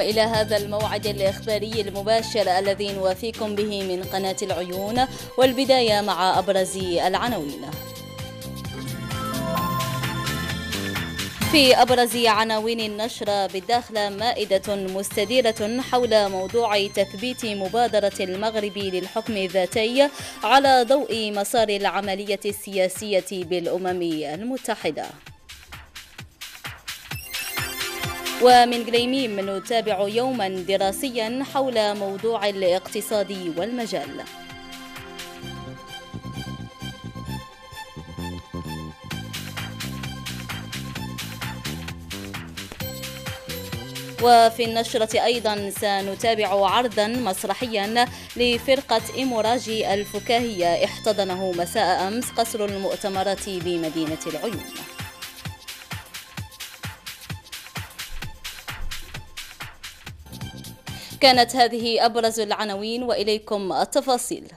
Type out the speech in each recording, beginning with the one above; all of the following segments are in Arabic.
إلى هذا الموعد الإخباري المباشر الذي نوافيكم به من قناة العيون والبداية مع أبرز العناوين في أبرز عناوين النشرة بالداخل مائدة مستديرة حول موضوع تثبيت مبادرة المغرب للحكم الذاتي على ضوء مسار العملية السياسية بالأمم المتحدة ومن جليميم نتابع يوما دراسيا حول موضوع الاقتصاد والمجال وفي النشرة أيضا سنتابع عرضا مسرحيا لفرقة إيموراجي الفكاهية احتضنه مساء أمس قصر المؤتمرات بمدينة العيون كانت هذه أبرز العناوين وإليكم التفاصيل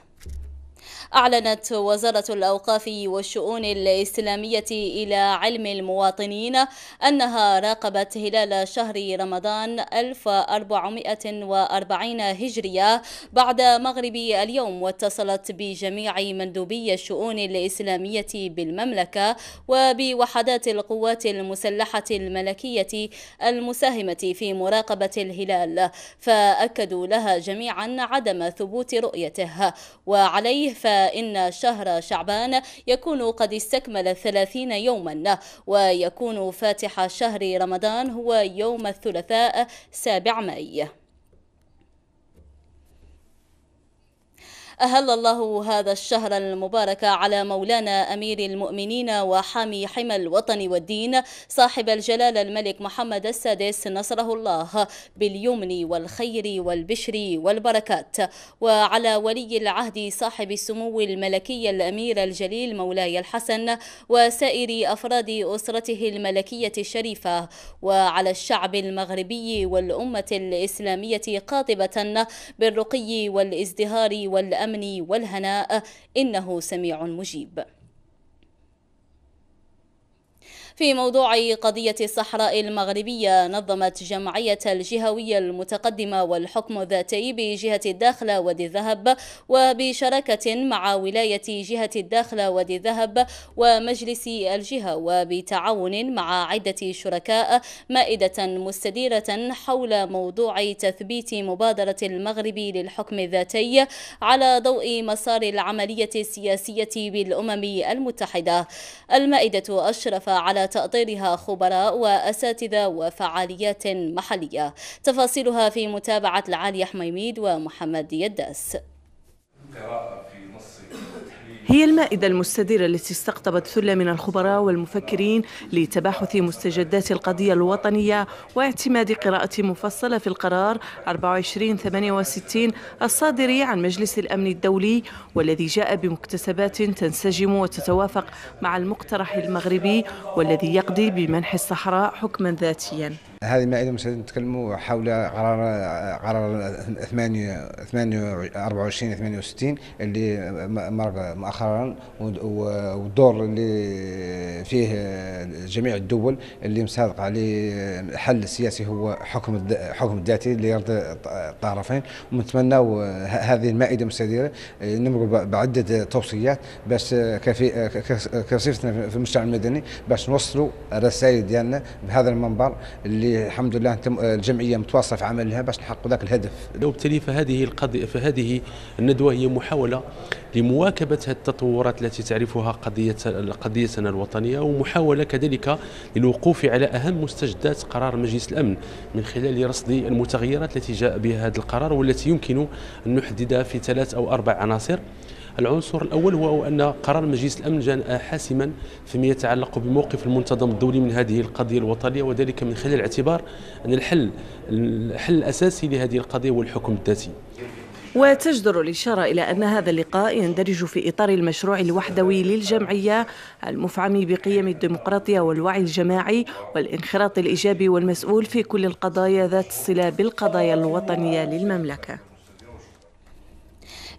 أعلنت وزارة الأوقاف والشؤون الإسلامية إلى علم المواطنين أنها راقبت هلال شهر رمضان 1440 هجرية بعد مغرب اليوم واتصلت بجميع مندوبي الشؤون الإسلامية بالمملكة وبوحدات القوات المسلحة الملكية المساهمة في مراقبة الهلال فأكدوا لها جميعا عدم ثبوت رؤيته وعليه ف إن شهر شعبان يكون قد استكمل 30 يوما ويكون فاتح شهر رمضان هو يوم الثلاثاء 7 مايو أهل الله هذا الشهر المبارك على مولانا أمير المؤمنين وحامي حمى الوطن والدين صاحب الجلالة الملك محمد السادس نصره الله باليمن والخير والبشر والبركات وعلى ولي العهد صاحب السمو الملكي الأمير الجليل مولاي الحسن وسائر أفراد أسرته الملكية الشريفة وعلى الشعب المغربي والأمة الإسلامية قاطبة بالرقي والازدهار والأمن والأمن والهناء إنه سميع مجيب في موضوع قضية الصحراء المغربية نظمت جمعية الجهوية المتقدمة والحكم الذاتي بجهة الداخلة وادي الذهب وبشراكة مع ولاية جهة الداخلة وادي الذهب ومجلس الجهة وبتعاون مع عدة شركاء مائدة مستديرة حول موضوع تثبيت مبادرة المغرب للحكم الذاتي على ضوء مسار العملية السياسية بالأمم المتحدة المائدة أشرف على تأطيرها خبراء وأساتذة وفعاليات محلية تفاصيلها في متابعة العالي حميميد ومحمد يداس هي المائدة المستديرة التي استقطبت ثلة من الخبراء والمفكرين لتباحث مستجدات القضية الوطنية واعتماد قراءة مفصلة في القرار 2468 الصادر عن مجلس الأمن الدولي والذي جاء بمكتسبات تنسجم وتتوافق مع المقترح المغربي والذي يقضي بمنح الصحراء حكما ذاتيا هذه المائده المساعده نتكلموا حول قرار قرار 8 24 68 اللي مر مؤخرا والدور اللي فيه جميع الدول اللي مصادق عليه الحل السياسي هو حكم حكم الذاتي اللي يرضي الطرفين ونتمنى هذه المائده المستديره نمر بعده توصيات باش كصفتنا في المجتمع المدني باش نوصلوا الرسائل ديالنا بهذا المنبر اللي اللي الحمد لله الجمعيه متواصله في عملها باش نحقق ذاك الهدف. وبالتالي فهذه القضيه فهذه الندوه هي محاوله لمواكبه التطورات التي تعرفها قضيه قضيتنا الوطنيه ومحاوله كذلك للوقوف على اهم مستجدات قرار مجلس الامن من خلال رصد المتغيرات التي جاء بها هذا القرار والتي يمكن ان نحددها في ثلاث او اربع عناصر العنصر الأول هو أن قرار مجلس الأمن جاء حاسما فيما يتعلق بموقف المنتظم الدولي من هذه القضية الوطنية وذلك من خلال الاعتبار أن الحل الحل الأساسي لهذه القضية هو الحكم الذاتي وتجدر الإشارة إلى أن هذا اللقاء يندرج في إطار المشروع الوحدوي للجمعية المفعم بقيم الديمقراطية والوعي الجماعي والانخراط الإيجابي والمسؤول في كل القضايا ذات الصلة بالقضايا الوطنية للمملكة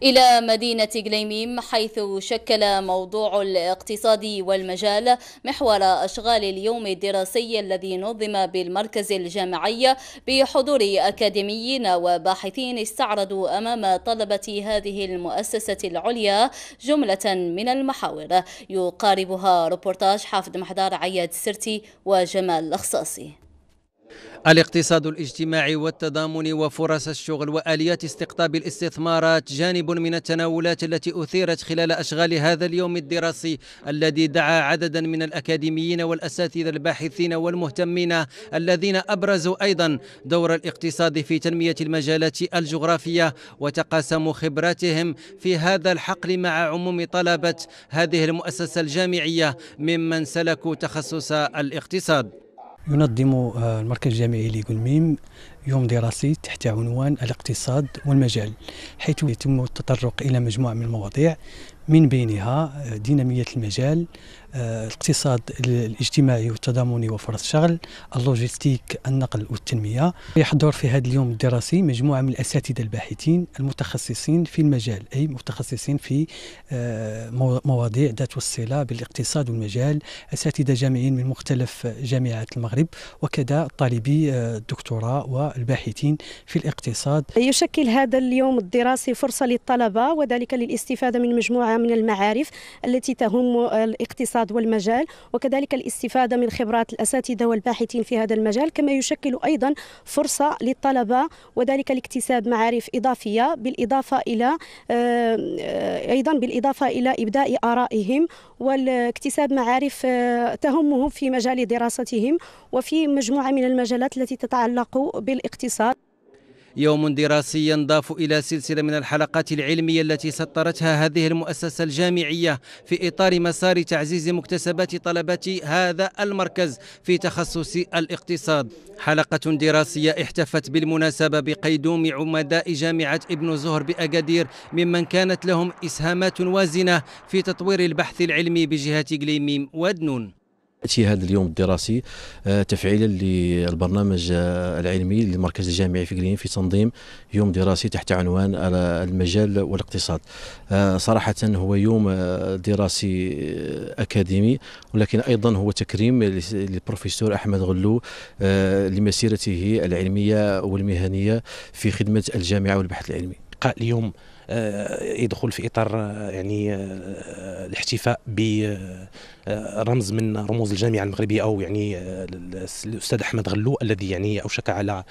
إلى مدينة جليميم حيث شكل موضوع الاقتصاد والمجال محور أشغال اليوم الدراسي الذي نظم بالمركز الجامعي بحضور أكاديميين وباحثين استعرضوا أمام طلبة هذه المؤسسة العليا جملة من المحاور يقاربها روبورتاج حافظ محدار عياد السرتي وجمال الأخصاصي الاقتصاد الاجتماعي والتضامن وفرص الشغل واليات استقطاب الاستثمارات جانب من التناولات التي اثيرت خلال اشغال هذا اليوم الدراسي الذي دعا عددا من الاكاديميين والاساتذه الباحثين والمهتمين الذين ابرزوا ايضا دور الاقتصاد في تنميه المجالات الجغرافيه وتقاسموا خبراتهم في هذا الحقل مع عموم طلبه هذه المؤسسه الجامعيه ممن سلكوا تخصص الاقتصاد ينظم آه، المركز الجامعي لقلميم يوم دراسي تحت عنوان الاقتصاد والمجال حيث يتم التطرق إلى مجموعة من المواضيع من بينها آه، دينامية المجال آه، الاقتصاد الاجتماعي والتضامني وفرص الشغل اللوجستيك النقل والتنمية يحضر في هذا اليوم الدراسي مجموعة من الأساتذة الباحثين المتخصصين في المجال أي متخصصين في آه، مواضيع ذات الصلة بالاقتصاد والمجال أساتذة جامعيين من مختلف جامعات المغرب وكذا طالبي آه، الدكتوراه والباحثين في الاقتصاد يشكل هذا اليوم الدراسي فرصة للطلبة وذلك للاستفادة من مجموعة من المعارف التي تهم الاقتصاد الاقتصاد والمجال وكذلك الاستفادة من خبرات الأساتذة والباحثين في هذا المجال كما يشكل أيضا فرصة للطلبة وذلك لاكتساب معارف إضافية بالإضافة إلى آه، أيضا بالإضافة إلى إبداء آرائهم والاكتساب معارف آه، تهمهم في مجال دراستهم وفي مجموعة من المجالات التي تتعلق بالاقتصاد يوم دراسي ينضاف إلى سلسلة من الحلقات العلمية التي سطرتها هذه المؤسسة الجامعية في إطار مسار تعزيز مكتسبات طلبة هذا المركز في تخصص الاقتصاد حلقة دراسية احتفت بالمناسبة بقيدوم عمداء جامعة ابن زهر بأكادير ممن كانت لهم إسهامات وازنة في تطوير البحث العلمي بجهة قليميم ودنون ياتي هذا اليوم الدراسي آه، تفعيلا للبرنامج آه، العلمي للمركز الجامعي في غرين في تنظيم يوم دراسي تحت عنوان المجال والاقتصاد آه، صراحه هو يوم دراسي اكاديمي ولكن ايضا هو تكريم للبروفيسور احمد غلو لمسيرته العلميه والمهنيه في خدمه الجامعه والبحث العلمي اليوم آه، يدخل في اطار آه، يعني آه، الاحتفاء برمز من رموز الجامعه المغربيه او يعني الاستاذ احمد غلو الذي يعني اوشك على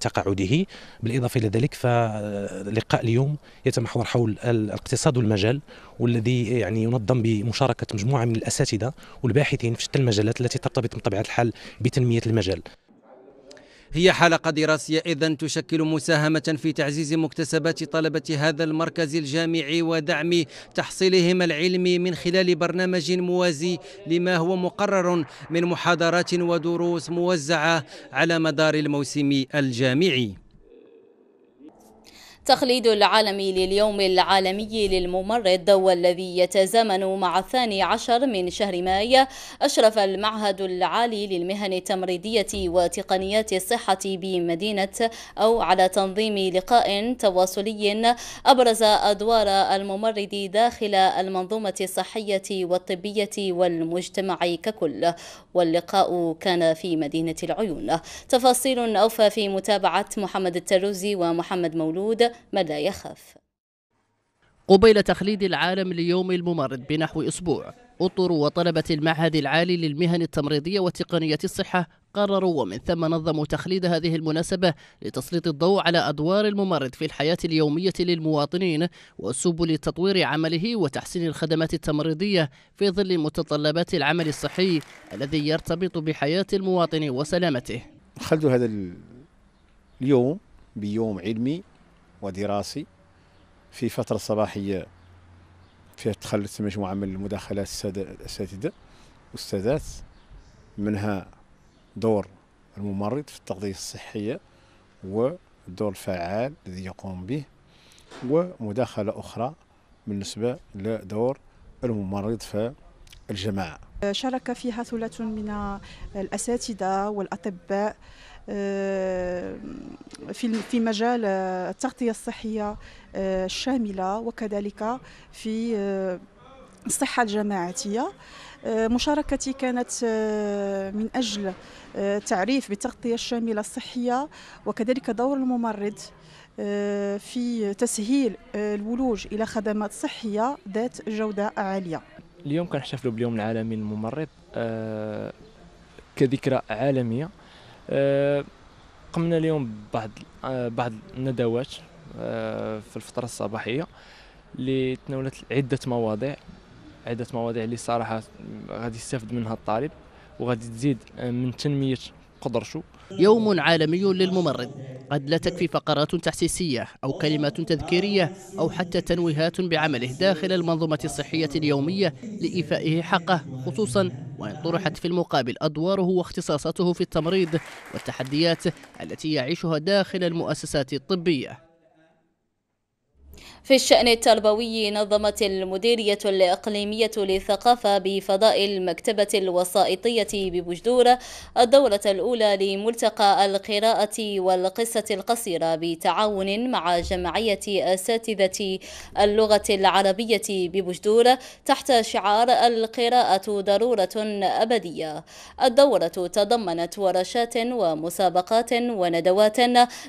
تقاعده بالاضافه الى ذلك فلقاء اليوم يتمحور حول الاقتصاد والمجال والذي يعني ينظم بمشاركه مجموعه من الاساتذه والباحثين في شتى المجالات التي ترتبط بطبيعه الحال بتنميه المجال هي حلقة دراسية إذن تشكل مساهمة في تعزيز مكتسبات طلبة هذا المركز الجامعي ودعم تحصيلهم العلمي من خلال برنامج موازي لما هو مقرر من محاضرات ودروس موزعة على مدار الموسم الجامعي تخليد العالمي لليوم العالمي للممرض والذي يتزامن مع الثاني عشر من شهر ماي أشرف المعهد العالي للمهن التمريضية وتقنيات الصحة بمدينة أو على تنظيم لقاء تواصلي أبرز أدوار الممرض داخل المنظومة الصحية والطبية والمجتمع ككل واللقاء كان في مدينة العيون تفاصيل أوفى في متابعة محمد التروزي ومحمد مولود مدى يخف قبيل تخليد العالم ليوم الممرض بنحو أسبوع أطر وطلبة المعهد العالي للمهن التمريضية وتقنية الصحة قرروا ومن ثم نظموا تخليد هذه المناسبة لتسليط الضوء على أدوار الممرض في الحياة اليومية للمواطنين وسبل تطوير عمله وتحسين الخدمات التمريضية في ظل متطلبات العمل الصحي الذي يرتبط بحياة المواطن وسلامته خلدوا هذا اليوم بيوم علمي ودراسي في فترة صباحية فيها تخلت مجموعة من المداخلات الأساتذة والأستاذات منها دور الممرض في التغذية الصحية ودور الفعال الذي يقوم به ومداخلة أخرى بالنسبة لدور الممرض في الجماعة شارك فيها ثلاث من الأساتذة والأطباء آه، في في مجال آه، التغطيه الصحيه آه، الشامله وكذلك في الصحه الجماعاتيه مشاركتي كانت من اجل تعريف بالتغطيه الشامله الصحيه وكذلك دور الممرض في تسهيل الولوج الى خدمات صحيه ذات جوده عاليه اليوم كنحتفلوا باليوم العالمي للممرض كذكرى عالميه آه، قمنا اليوم ببعض آه، بعض الندوات آه، في الفترة الصباحية اللي تناولت عدة مواضيع عدة مواضيع اللي صراحة غادي يستافد منها الطالب وغادي تزيد من تنمية قدر شو يوم عالمي للممرض قد لا تكفي فقرات تحسيسية أو كلمات تذكيرية أو حتى تنويهات بعمله داخل المنظومة الصحية اليومية لإيفائه حقه خصوصا وإن طرحت في المقابل أدواره واختصاصاته في التمريض والتحديات التي يعيشها داخل المؤسسات الطبية في الشأن التربوي نظمت المديرية الإقليمية للثقافة بفضاء المكتبة الوسائطية ببجدور الدورة الأولى لملتقى القراءة والقصة القصيرة بتعاون مع جمعية أساتذة اللغة العربية ببجدور تحت شعار القراءة ضرورة أبدية الدورة تضمنت ورشات ومسابقات وندوات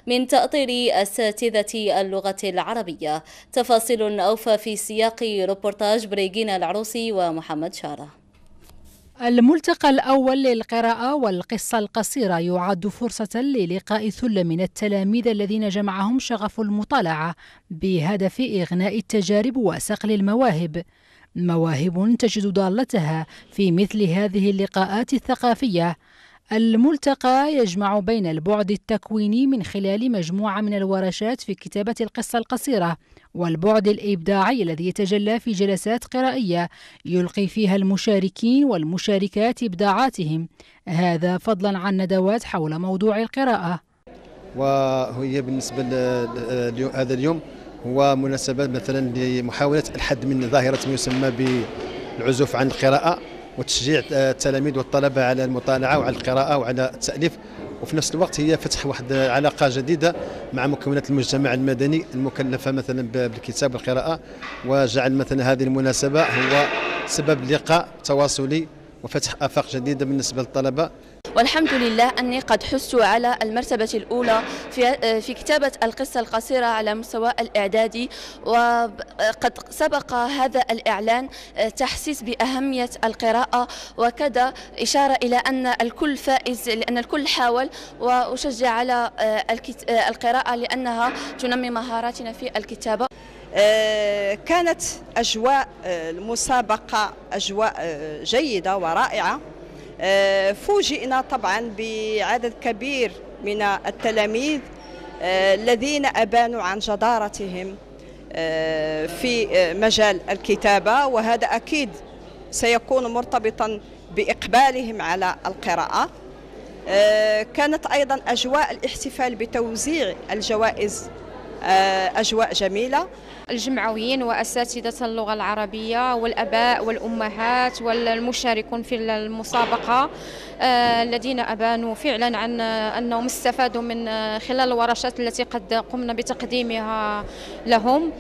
من تأطير أساتذة اللغة العربية تفاصيل أوفى في سياق روبورتاج بريجينا العروسي ومحمد شاره الملتقى الأول للقراءة والقصة القصيرة يعد فرصة للقاء ثلة من التلاميذ الذين جمعهم شغف المطالعة بهدف إغناء التجارب وصقل المواهب مواهب تجد ضالتها في مثل هذه اللقاءات الثقافية الملتقى يجمع بين البعد التكويني من خلال مجموعة من الورشات في كتابة القصة القصيرة والبعد الإبداعي الذي يتجلى في جلسات قرائية يلقي فيها المشاركين والمشاركات إبداعاتهم هذا فضلا عن ندوات حول موضوع القراءة وهي بالنسبة لهذا اليوم هو مناسبة مثلا لمحاولة الحد من ظاهرة ما يسمى بالعزوف عن القراءة وتشجيع آه، التلاميذ والطلبة على المطالعة وعلى القراءة وعلى التأليف وفي نفس الوقت هي فتح واحد علاقه جديده مع مكونات المجتمع المدني المكلفه مثلا بالكتاب والقراءه وجعل مثلا هذه المناسبه هو سبب لقاء تواصلي وفتح افاق جديده بالنسبه للطلبه والحمد لله أني قد حزت على المرتبة الأولى في, في كتابة القصة القصيرة على مستوى الإعدادي وقد سبق هذا الإعلان تحسيس بأهمية القراءة وكذا إشارة إلى أن الكل فائز لأن الكل حاول وأشجع على آه، آه، القراءة لأنها تنمي مهاراتنا في الكتابة آه، كانت أجواء المسابقة أجواء جيدة ورائعة آه، فوجئنا طبعا بعدد كبير من التلاميذ آه، الذين أبانوا عن جدارتهم آه، في مجال الكتابة وهذا أكيد سيكون مرتبطا بإقبالهم على القراءة كانت أيضا أجواء الاحتفال بتوزيع الجوائز أجواء جميلة الجمعويين وأساتذة اللغة العربية والأباء والأمهات والمشاركون في المسابقة آه، الذين أبانوا فعلا عن أنهم استفادوا من آه، خلال الورشات التي قد قمنا بتقديمها لهم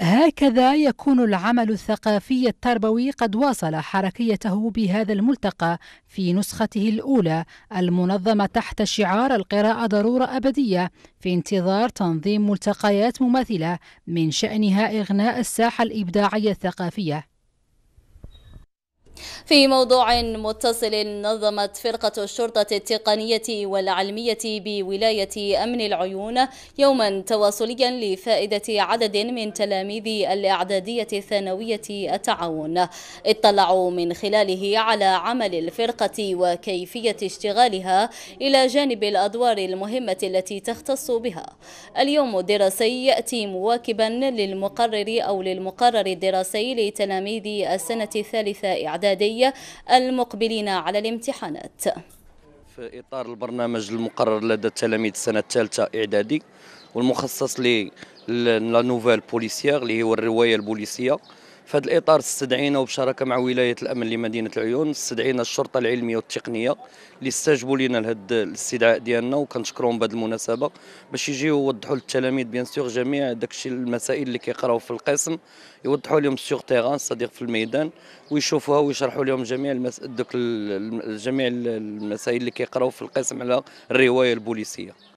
هكذا يكون العمل الثقافي التربوي قد واصل حركيته بهذا الملتقى في نسخته الأولى المنظمة تحت شعار القراءة ضرورة أبدية في انتظار تنظيم ملتقيات مماثلة من شأنها إغناء الساحة الإبداعية الثقافية في موضوع متصل نظمت فرقة الشرطة التقنية والعلمية بولاية أمن العيون يوما تواصليا لفائدة عدد من تلاميذ الإعدادية الثانوية التعاون اطلعوا من خلاله على عمل الفرقة وكيفية اشتغالها إلى جانب الأدوار المهمة التي تختص بها اليوم الدراسي يأتي مواكبا للمقرر أو للمقرر الدراسي لتلاميذ السنة الثالثة إعدادية الإعدادي المقبلين على الامتحانات في إطار البرنامج المقرر لدى التلاميذ السنة الثالثة إعدادي والمخصص لا نوفال بوليسيير اللي هو الرواية البوليسية في هذا الإطار استدعينا وبشراكة مع ولاية الأمن لمدينة العيون استدعينا الشرطة العلمية والتقنية اللي استجبوا لنا لهذا الاستدعاء ديالنا وكنشكرهم بهذه المناسبة باش يجيو يوضحوا للتلاميذ بيان سيغ جميع داك الشيء المسائل اللي كيقراو في القسم يوضحوا لهم سيغ تيغان صديق في الميدان ويشوفوها ويشرحوا لهم جميع المس... دوك ال... جميع المسائل اللي كيقراو في القسم على الرواية البوليسية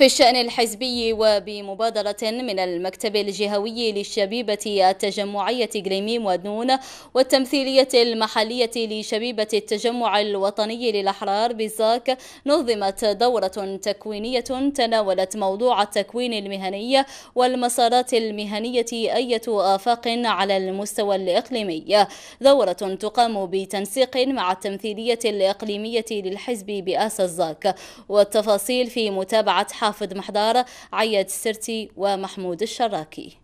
في الشأن الحزبي وبمبادرة من المكتب الجهوي للشبيبة التجمعية غريميم ودنون والتمثيلية المحلية لشبيبة التجمع الوطني للأحرار بزاك نظمت دورة تكوينية تناولت موضوع التكوين المهني والمسارات المهنية أية آفاق على المستوى الإقليمي دورة تقام بتنسيق مع التمثيلية الإقليمية للحزب بأس الزاك والتفاصيل في متابعة حافظ محضار عياد السرتي ومحمود الشراكي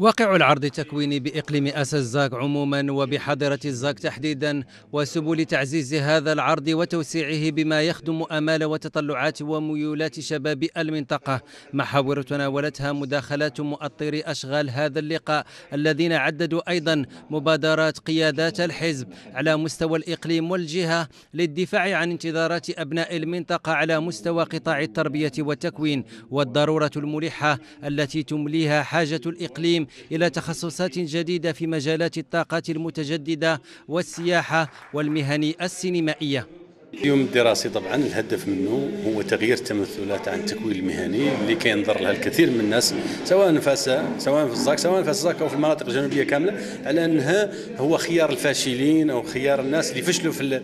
واقع العرض التكويني بإقليم أسا الزاك عموما وبحضرة الزاك تحديدا وسبل تعزيز هذا العرض وتوسيعه بما يخدم آمال وتطلعات وميولات شباب المنطقة محاور تناولتها مداخلات مؤطري أشغال هذا اللقاء الذين عددوا أيضا مبادرات قيادات الحزب على مستوى الإقليم والجهة للدفاع عن انتظارات أبناء المنطقة على مستوى قطاع التربية والتكوين والضرورة الملحة التي تمليها حاجة الإقليم إلى تخصصات جديدة في مجالات الطاقات المتجددة والسياحة والمهن السينمائية اليوم الدراسي طبعا الهدف منه هو تغيير التمثلات عن التكوين المهني اللي كينظر لها الكثير من الناس سواء فاسا سواء في الزاك سواء في الزاك او في المناطق الجنوبيه كامله على انها هو خيار الفاشلين او خيار الناس اللي فشلوا في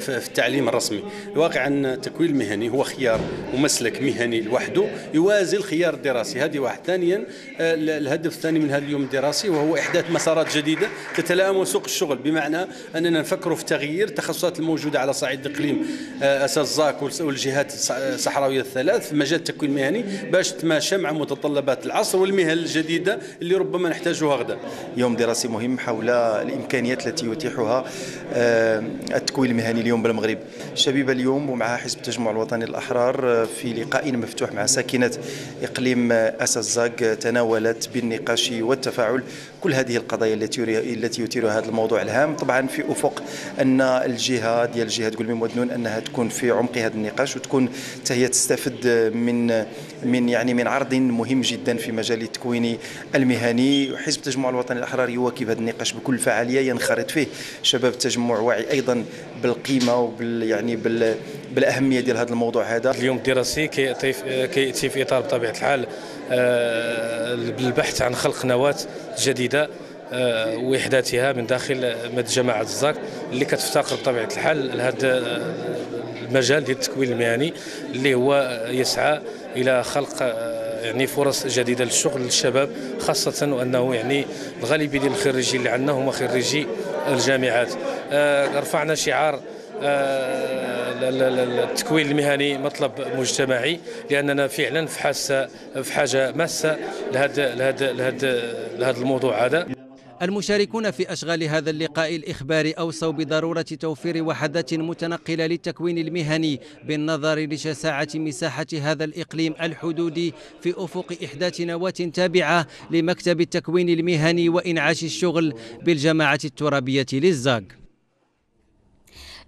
في التعليم الرسمي، الواقع ان التكوين المهني هو خيار ومسلك مهني لوحده يوازي الخيار الدراسي، هذه واحد، ثانيا آه، الهدف الثاني من هذا اليوم الدراسي وهو احداث مسارات جديده تتلائم سوق الشغل بمعنى اننا نفكروا في تغيير التخصصات الموجوده على صعيد الاقليم تقويم آه، اساتذاك والجهات آه، الصحراويه الثلاث في مجال التكوين المهني باش تتماشى مع متطلبات العصر والمهن الجديده اللي ربما نحتاجها غدا. يوم دراسي مهم حول الامكانيات التي يتيحها آه، التكوين المهني اليوم بالمغرب. شبيبه اليوم ومعها حزب التجمع الوطني الاحرار في لقاء مفتوح مع ساكنه اقليم اساتذاك تناولت بالنقاش والتفاعل كل هذه القضايا التي التي يثيرها هذا الموضوع الهام طبعا في افق ان الجهه ديال جهه تقول ودنون انها تكون في عمق هذا النقاش وتكون حتى هي تستفد من من يعني من عرض مهم جدا في مجال التكوين المهني حزب التجمع الوطني الاحرار يواكب هذا النقاش بكل فعاليه ينخرط فيه شباب التجمع واعي ايضا بالقيمه وبال يعني بال بالاهميه ديال هذا الموضوع هذا اليوم الدراسي كياتي كي في اطار بطبيعه الحال بالبحث آه، عن خلق نواه جديده آه، وحداتها من داخل جماعه الزاك اللي كتفتقر بطبيعه الحال لهذا المجال ديال التكوين المهني اللي هو يسعى الى خلق آه، يعني فرص جديده للشغل للشباب خاصه وانه يعني الغالبيه ديال الخريجين اللي عندنا هما خريجي الجامعات آه، رفعنا شعار آه، التكوين المهني مطلب مجتمعي لاننا فعلا في حاسه في حاجه ماسه لهذا لهذا لهذا الموضوع هذا المشاركون في أشغال هذا اللقاء الإخباري أوصوا بضرورة توفير وحدات متنقلة للتكوين المهني بالنظر لشساعة مساحة هذا الإقليم الحدودي في أفق إحداث نواة تابعة لمكتب التكوين المهني وإنعاش الشغل بالجماعة الترابية للزاق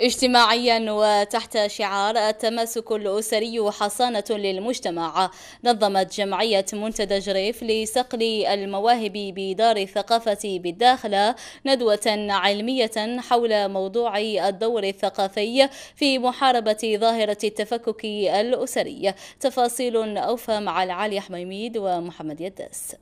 اجتماعيا وتحت شعار التماسك الأسري حصانة للمجتمع نظمت جمعية منتدى جريف لصقل المواهب بدار الثقافة بالداخل ندوة علمية حول موضوع الدور الثقافي في محاربة ظاهرة التفكك الأسري تفاصيل أوفى مع العالي حميميد ومحمد يداس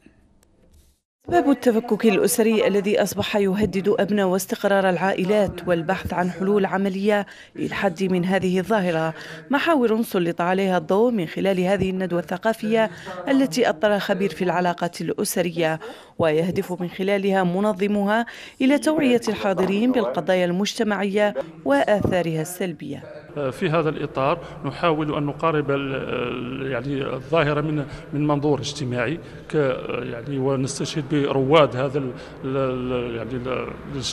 باب التفكك الأسري الذي أصبح يهدد أمن واستقرار العائلات والبحث عن حلول عملية للحد من هذه الظاهرة محاور سلط عليها الضوء من خلال هذه الندوة الثقافية التي أطر خبير في العلاقات الأسرية ويهدف من خلالها منظمها إلى توعية الحاضرين بالقضايا المجتمعية وآثارها السلبية في هذا الإطار نحاول أن نقارب يعني الظاهرة من من منظور اجتماعي ك يعني ونستشهد برواد هذا يعني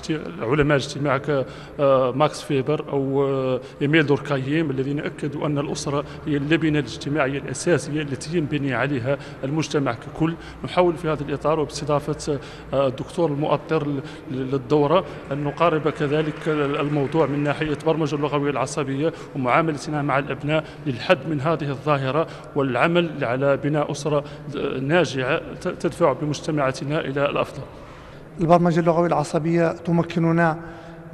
العلماء الاجتماع كماكس آه، فيبر أو آه، إيميل دوركايم الذين أكدوا أن الأسرة هي اللبنة الاجتماعية الأساسية التي ينبني عليها المجتمع ككل نحاول في هذا الإطار وباستدارة اضافه آه، الدكتور المؤطر للدوره أن نقارب كذلك الموضوع من ناحيه البرمجه اللغويه العصبيه ومعاملتنا مع الابناء للحد من هذه الظاهره والعمل على بناء اسره آه، ناجعه تدفع بمجتمعاتنا الى الافضل. البرمجه اللغويه العصبيه تمكننا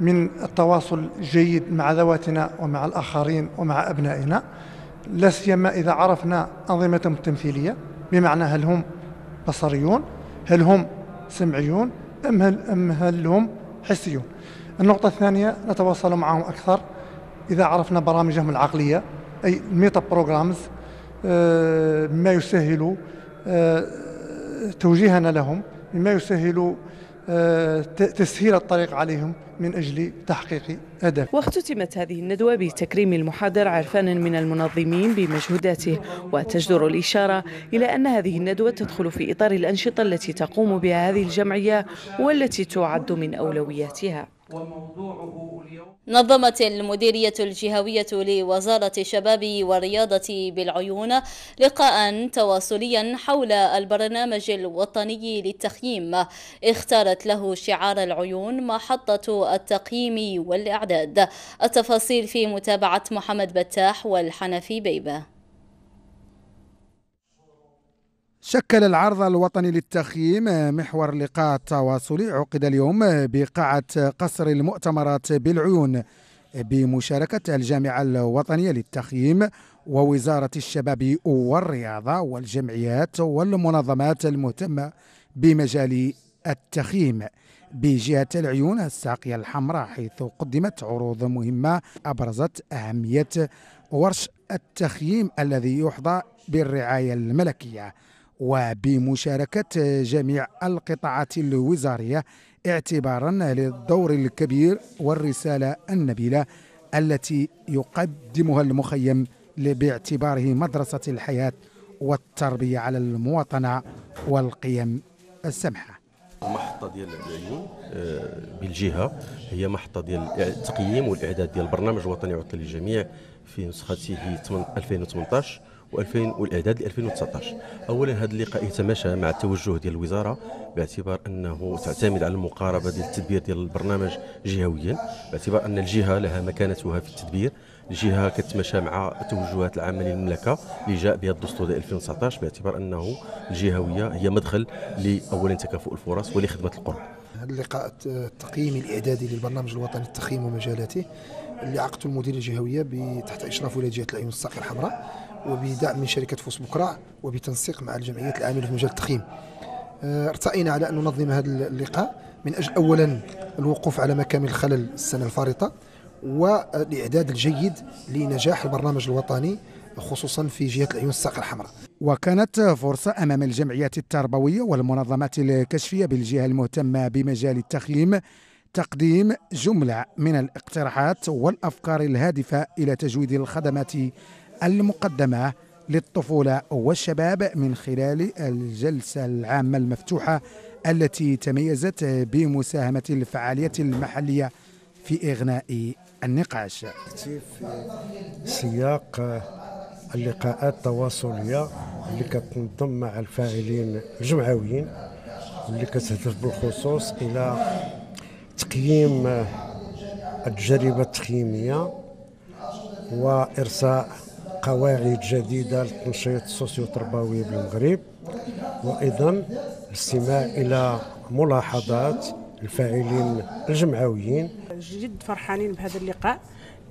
من التواصل الجيد مع ذواتنا ومع الاخرين ومع ابنائنا لا سيما اذا عرفنا انظمتهم التمثيليه بمعنى هل هم بصريون هل هم سمعيون أم هل, أم هل هم حسيون النقطة الثانية نتواصل معهم أكثر إذا عرفنا برامجهم العقلية أي الميتا بروجرامز ما يسهل آه، توجيهنا لهم مما يسهل آه، تسهيل الطريق عليهم من أجل تحقيق أدب واختتمت هذه الندوة بتكريم المحاضر عرفانا من المنظمين بمجهوداته وتجدر الإشارة إلى أن هذه الندوة تدخل في إطار الأنشطة التي تقوم بها هذه الجمعية والتي تعد من أولوياتها وموضوعه اليوم نظمت المديرية الجهوية لوزارة الشباب والرياضة بالعيون لقاء تواصليا حول البرنامج الوطني للتخييم اختارت له شعار العيون محطة التقييم والإعداد التفاصيل في متابعة محمد بتاح والحنفي بيبه شكل العرض الوطني للتخييم محور اللقاء التواصلي عقد اليوم بقاعة قصر المؤتمرات بالعيون بمشاركة الجامعة الوطنية للتخييم ووزارة الشباب والرياضة والجمعيات والمنظمات المهتمة بمجال التخييم بجهة العيون الساقية الحمراء حيث قدمت عروض مهمة أبرزت أهمية ورش التخييم الذي يحظى بالرعاية الملكية وبمشاركة جميع القطاعات الوزارية اعتبارا للدور الكبير والرسالة النبيلة التي يقدمها المخيم باعتباره مدرسة الحياة والتربية على المواطنة والقيم السمحة المحطة ديال العيون آه، بالجهة هي محطة ديال التقييم والإعداد ديال البرنامج الوطني عطل للجميع في نسخته 2018 و2000 والاعداد ل 2019 اولا هذا اللقاء يتماشى مع التوجه ديال الوزاره باعتبار انه تعتمد على المقاربه ديال التدبير ديال البرنامج جهويا باعتبار ان الجهه لها مكانتها في التدبير الجهه كتمشى مع التوجهات العامه للمملكه اللي جاء بها الدستور 2019 باعتبار انه الجهويه هي مدخل لاولا تكافؤ الفرص ولخدمه القرى هذا اللقاء التقييمي الاعدادي للبرنامج الوطني التقييم ومجالاته اللي عقدته المديريه الجهويه تحت اشراف ولايه جهه العيون الساقيه الحمراء وبدعم من شركة فوس بكرة وبتنسيق مع الجمعيات العاملة في مجال التخييم آه، ارتئينا على أن ننظم هذا اللقاء من أجل أولا الوقوف على مكامن الخلل السنة الفارطة والإعداد الجيد لنجاح البرنامج الوطني خصوصا في جهه العيون الساقه الحمراء. وكانت فرصه امام الجمعيات التربويه والمنظمات الكشفيه بالجهه المهتمه بمجال التخييم تقديم جمله من الاقتراحات والافكار الهادفه الى تجويد الخدمات المقدمة للطفولة والشباب من خلال الجلسة العامة المفتوحة التي تميزت بمساهمة الفعالية المحلية في إغناء النقاش في سياق اللقاءات التواصلية اللي كتنظم مع الفاعلين الجمعويين واللي كتهدف بالخصوص إلى تقييم التجربة التخييمية وإرساء قواعد جديدة للتنشيط السوسيو تربوي بالمغرب وأيضا الاستماع إلى ملاحظات الفاعلين الجمعويين جد فرحانين بهذا اللقاء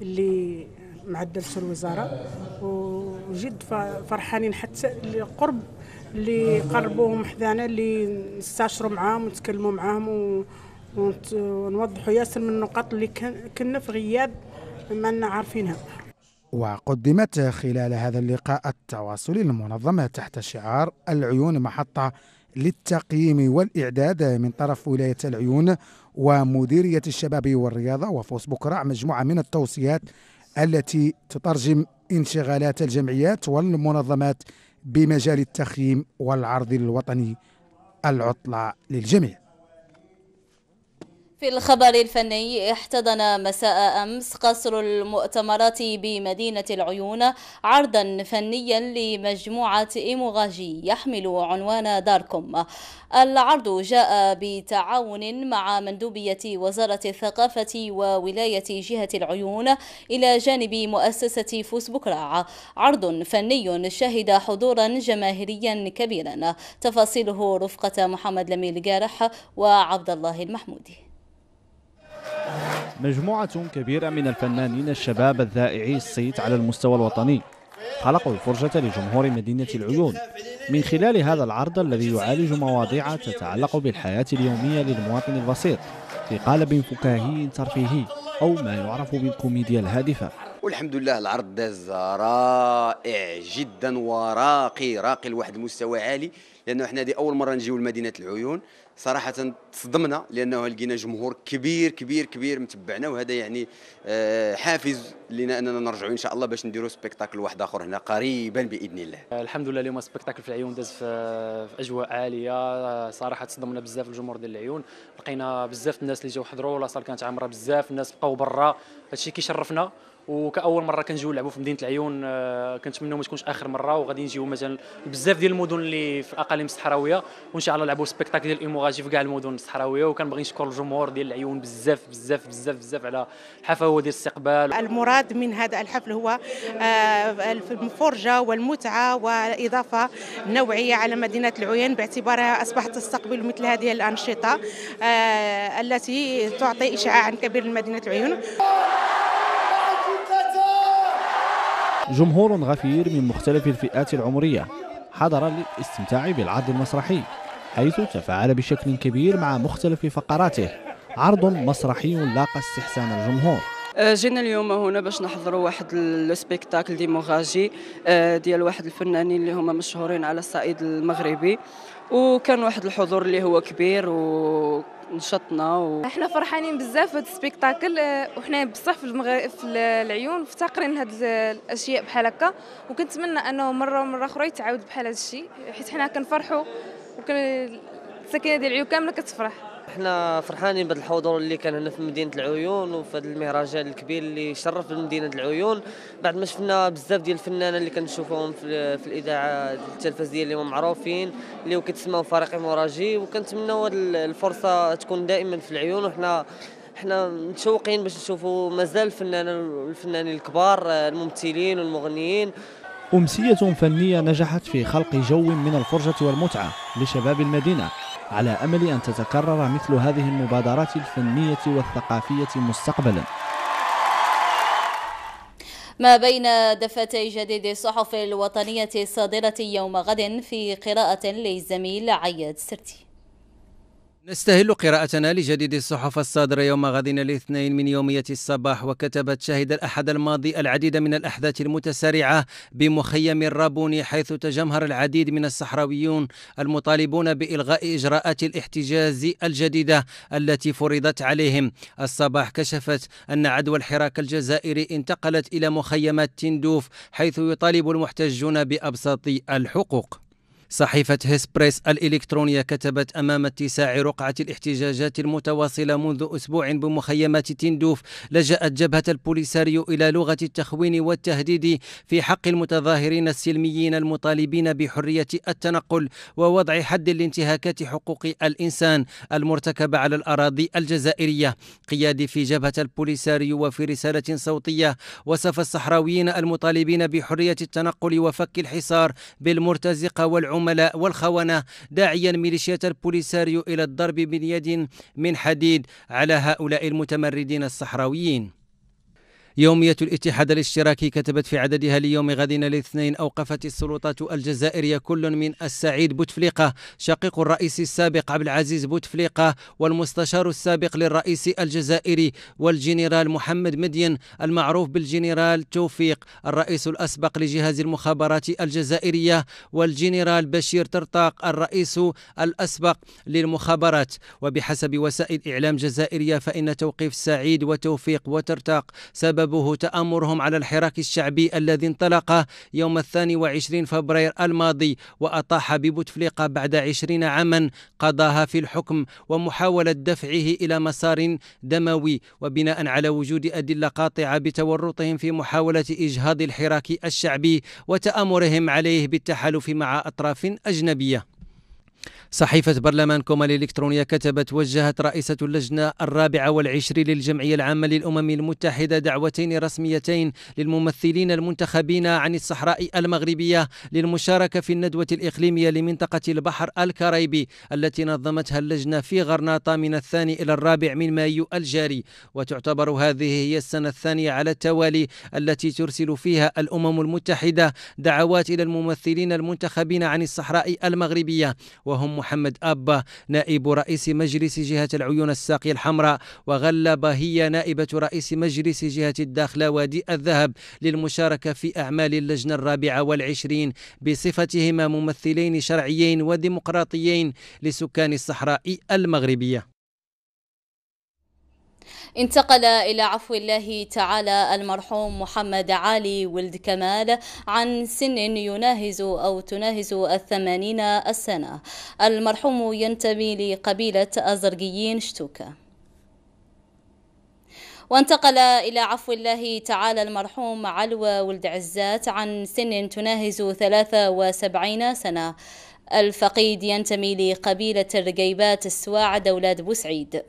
اللي مع دارس الوزارة وجد فرحانين حتى القرب اللي قربوهم حدانا اللي نستاشروا معاهم ونتكلموا معاهم ونوضحوا ياسر من النقاط اللي كنا في غياب ما عارفينها وقدمت خلال هذا اللقاء التواصل المنظمة تحت شعار العيون محطة للتقييم والإعداد من طرف ولاية العيون ومديرية الشباب والرياضة وفوس بكرة مجموعة من التوصيات التي تترجم انشغالات الجمعيات والمنظمات بمجال التخييم والعرض الوطني العطلة للجميع في الخبر الفني احتضن مساء أمس قصر المؤتمرات بمدينة العيون عرضا فنيا لمجموعة إيموغاجي يحمل عنوان داركم العرض جاء بتعاون مع مندوبية وزارة الثقافة وولاية جهة العيون إلى جانب مؤسسة فوس عرض فني شهد حضورا جماهيريا كبيرا تفاصيله رفقة محمد لميل جارح وعبد الله المحمودي مجموعة كبيرة من الفنانين الشباب الذائعي الصيت على المستوى الوطني خلقوا الفرجة لجمهور مدينة العيون من خلال هذا العرض الذي يعالج مواضيع تتعلق بالحياة اليومية للمواطن البسيط في قالب فكاهي ترفيهي أو ما يعرف بالكوميديا الهادفة والحمد لله العرض داز رائع جدا وراقي راقي لواحد المستوى عالي لانه حنا هذه اول مره نجيو لمدينه العيون صراحه تصدمنا لانه لقينا جمهور كبير كبير كبير متبعنا وهذا يعني آه، حافز لنا اننا نرجعوا ان شاء الله باش نديروا سبيكتاكل واحد اخر هنا قريبا باذن الله الحمد لله اليوم سبيكتاكل في العيون داز في اجواء عاليه صراحه تصدمنا بزاف الجمهور ديال العيون لقينا بزاف الناس اللي جاوا حضروا لا كانت عامره بزاف الناس بقاو برا هادشي كيشرفنا وكاول مره كنجيو نلعبوا في مدينه العيون آه، كنتمنوا ما تكونش اخر مره وغادي نجيو مثلا بزاف ديال المدن اللي في الاقاليم الصحراويه وان شاء الله نلعبوا سبيكتاكل ديال ايموغاجي في كاع المدن الصحراويه وكنبغي نشكر الجمهور ديال العيون بزاف بزاف بزاف بزاف على الحفاوه ديال الاستقبال المراد من هذا الحفل هو آه، الفرجه والمتعه واضافه نوعيه على مدينه العيون باعتبارها اصبحت تستقبل مثل هذه الانشطه آه، التي تعطي اشعاعا كبيرا لمدينه العيون جمهور غفير من مختلف الفئات العمرية حضر للاستمتاع بالعرض المسرحي حيث تفاعل بشكل كبير مع مختلف فقراته عرض مسرحي لاقى استحسان الجمهور آه، جينا اليوم هنا باش نحضروا واحد لو سبيكتاكل ديموغاجي آه، ديال واحد الفنانين اللي هما مشهورين على الصعيد المغربي وكان واحد الحضور اللي هو كبير و نشطنا و... احنا فرحانين بزاف هذا السبيكتاكل آه، وحنا بصح في, المغ... في العيون مفتقرين هاد الاشياء بحال هكا وكنتمنى انه مره ومره اخرى يتعاود بحال هذا الشيء حيت حنا كنفرحوا وكن السكنه ديال العيون كامله كتفرح احنا فرحانين بهذا الحضور اللي كان هنا في مدينه العيون وفي هذا المهرجان الكبير اللي شرف مدينه العيون بعد ما شفنا بزاف ديال الفنانين اللي كنشوفوهم في, في الاذاعه التلفزيونيه اللي هما معروفين اللي كيتسموا فريق مراجي وكنتمنوا هذه الفرصه تكون دائما في العيون وحنا حنا متشوقين باش نشوفوا مازال الفنان الفنانين الكبار الممثلين والمغنيين أمسية فنية نجحت في خلق جو من الفرجة والمتعة لشباب المدينة على أمل أن تتكرر مثل هذه المبادرات الفنية والثقافية مستقبلاً ما بين دفتي جديد الصحف الوطنية الصادرة يوم غد في قراءة للزميل عياد سرتي نستهل قراءتنا لجديد الصحف الصادرة يوم غد الاثنين من يومية الصباح وكتبت شهد الأحد الماضي العديد من الأحداث المتسارعة بمخيم الرابوني حيث تجمهر العديد من الصحراويون المطالبون بإلغاء إجراءات الاحتجاز الجديدة التي فرضت عليهم الصباح كشفت أن عدوى الحراك الجزائري انتقلت إلى مخيمات تندوف حيث يطالب المحتجون بأبسط الحقوق صحيفة هيسبريس الإلكترونية كتبت أمام اتساع رقعة الاحتجاجات المتواصلة منذ أسبوع بمخيمات تندوف لجأت جبهة البوليساريو إلى لغة التخوين والتهديد في حق المتظاهرين السلميين المطالبين بحرية التنقل ووضع حد لانتهاكات حقوق الإنسان المرتكبة على الأراضي الجزائرية قيادي في جبهة البوليساريو وفي رسالة صوتية وصف الصحراويين المطالبين بحرية التنقل وفك الحصار بالمرتزقة والعمر العملاء والخونة داعيا ميليشيات البوليساريو إلى الضرب من يد من حديد على هؤلاء المتمردين الصحراويين يومية الاتحاد الاشتراكي كتبت في عددها ليوم غد الاثنين أوقفت السلطات الجزائرية كل من السعيد بوتفليقة شقيق الرئيس السابق عبد العزيز بوتفليقة والمستشار السابق للرئيس الجزائري والجنرال محمد مدين المعروف بالجنرال توفيق الرئيس الأسبق لجهاز المخابرات الجزائرية والجنرال بشير ترطاق الرئيس الأسبق للمخابرات وبحسب وسائل إعلام جزائرية فإن توقيف السعيد وتوفيق وترتاق سبب سببه تآمرهم على الحراك الشعبي الذي انطلق يوم الثاني وعشرين فبراير الماضي وأطاح ببوتفليقة بعد عشرين عاما قضاها في الحكم ومحاولة دفعه إلى مسار دموي وبناء على وجود أدلة قاطعة بتورطهم في محاولة إجهاض الحراك الشعبي وتآمرهم عليه بالتحالف مع أطراف أجنبية صحيفة برلمان كوما الإلكترونية كتبت وجهت رئيسة اللجنة الرابعة والعشرين للجمعية العامة للأمم المتحدة دعوتين رسميتين للممثلين المنتخبين عن الصحراء المغربية للمشاركة في الندوة الإقليمية لمنطقة البحر الكاريبي التي نظمتها اللجنة في غرناطة من الثاني إلى الرابع من مايو الجاري وتعتبر هذه هي السنة الثانية على التوالي التي ترسل فيها الأمم المتحدة دعوات إلى الممثلين المنتخبين عن الصحراء المغربية وهم محمد أبا نائب رئيس مجلس جهة العيون الساقية الحمراء وغلا هي نائبة رئيس مجلس جهة الداخلة وادي الذهب للمشاركة في أعمال اللجنة الرابعة والعشرين بصفتهما ممثلين شرعيين وديمقراطيين لسكان الصحراء المغربية انتقل إلى عفو الله تعالى المرحوم محمد علي ولد كمال عن سن يناهز أو تناهز الثمانين السنة المرحوم ينتمي لقبيلة الزرقيين شتوكه وانتقل إلى عفو الله تعالى المرحوم علوى ولد عزات عن سن تناهز ثلاثة وسبعين سنة الفقيد ينتمي لقبيلة الرقيبات السواعد أولاد بوسعيد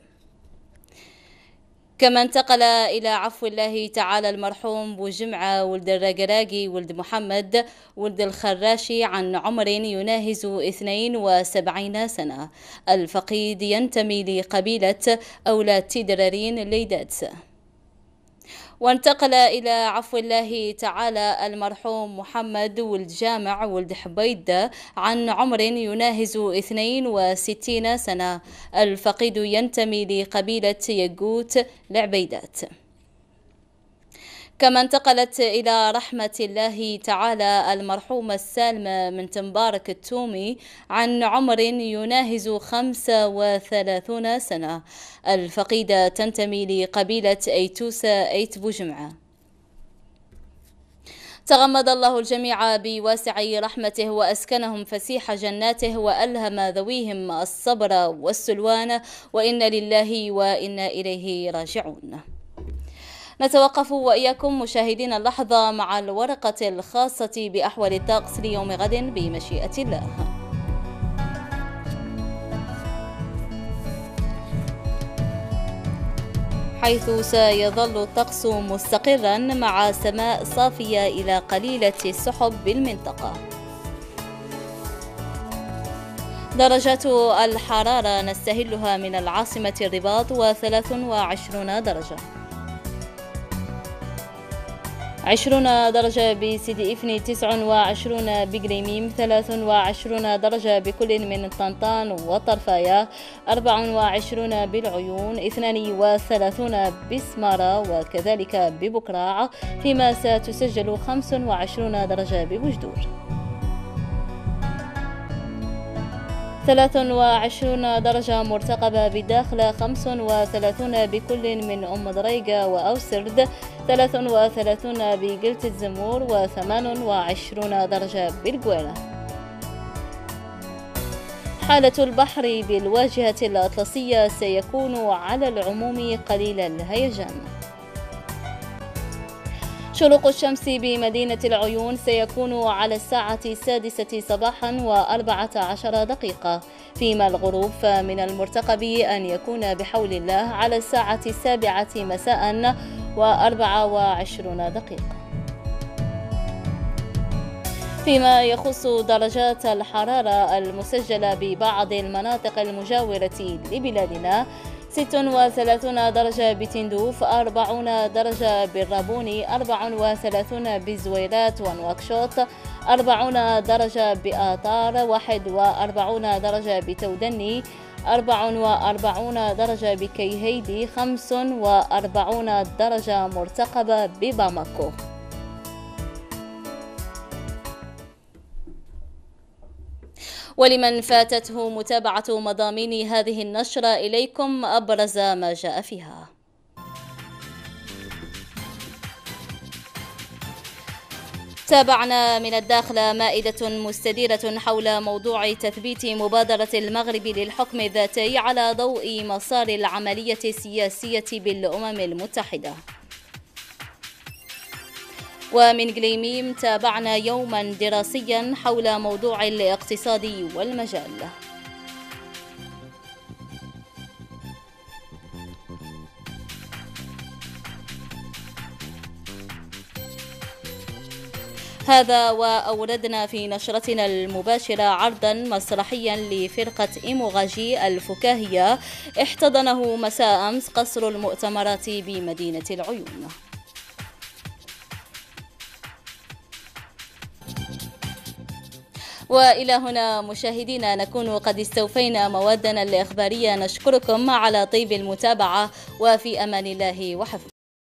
كما انتقل إلى عفو الله تعالى المرحوم جمعة ولد الرقراقي ولد محمد ولد الخراشي عن عمر يناهز 72 سنة الفقيد ينتمي لقبيلة أولاد تيدرارين ليدادس وانتقل إلى عفو الله تعالى المرحوم محمد ولد جامع ولد حبيدة عن عمر يناهز 62 سنة الفقيد ينتمي لقبيلة يقوت العبيدات كما انتقلت إلى رحمة الله تعالى المرحومة السالمة من تنبارك التومي عن عمر يناهز 35 سنة الفقيدة تنتمي لقبيلة أيتوسة أيت بوجمعة تغمد الله الجميع بواسع رحمته وأسكنهم فسيح جناته وألهم ذويهم الصبر والسلوان وإن لله وإنا إليه راجعون نتوقف وإياكم مشاهدين اللحظة مع الورقة الخاصة بأحوال الطقس ليوم غد بمشيئة الله حيث سيظل الطقس مستقرا مع سماء صافية إلى قليلة السحب بالمنطقة درجات الحرارة نستهلها من العاصمة الرباط و23 درجة عشرون درجة بسيدي إفني تسع وعشرون بقريميم ثلاث وعشرون درجة بكل من طنطان وطرفايا أربع وعشرون بالعيون اثنان وثلاثون بسمارة وكذلك ببكراع فيما ستسجل خمس وعشرون درجة ببجدور 23 درجة مرتقبة بداخل 35 بكل من أم دريقة وأوسرد 33 بقلت الزمور و 28 درجة بالقويلة حالة البحر بالواجهة الأطلسية سيكون على العموم قليل الهيجان شروق الشمس بمدينة العيون سيكون على الساعة السادسة صباحا وأربعة عشر دقيقة فيما الغروب فمن المرتقب أن يكون بحول الله على الساعة السابعة مساء وأربعة وعشرون دقيقة فيما يخص درجات الحرارة المسجلة ببعض المناطق المجاورة لبلادنا 36 درجة بتندوف 40 درجة بالرابوني 34 بزويرات ونواكشوط 40 درجة بآطار 41 درجة بتودني 44 درجة بكيهيدي 45 درجة مرتقبة بباماكو ولمن فاتته متابعة مضامين هذه النشرة إليكم أبرز ما جاء فيها تابعنا من الداخل مائدة مستديرة حول موضوع تثبيت مبادرة المغرب للحكم الذاتي على ضوء مسار العملية السياسية بالأمم المتحدة ومن جليميم تابعنا يوما دراسيا حول موضوع الاقتصادي والمجال هذا وأوردنا في نشرتنا المباشرة عرضا مسرحيا لفرقة إيموغاجي الفكاهية احتضنه مساء أمس قصر المؤتمرات بمدينة العيون والى هنا مشاهدينا نكون قد استوفينا موادنا الاخباريه نشكركم على طيب المتابعه وفي امان الله وحفظه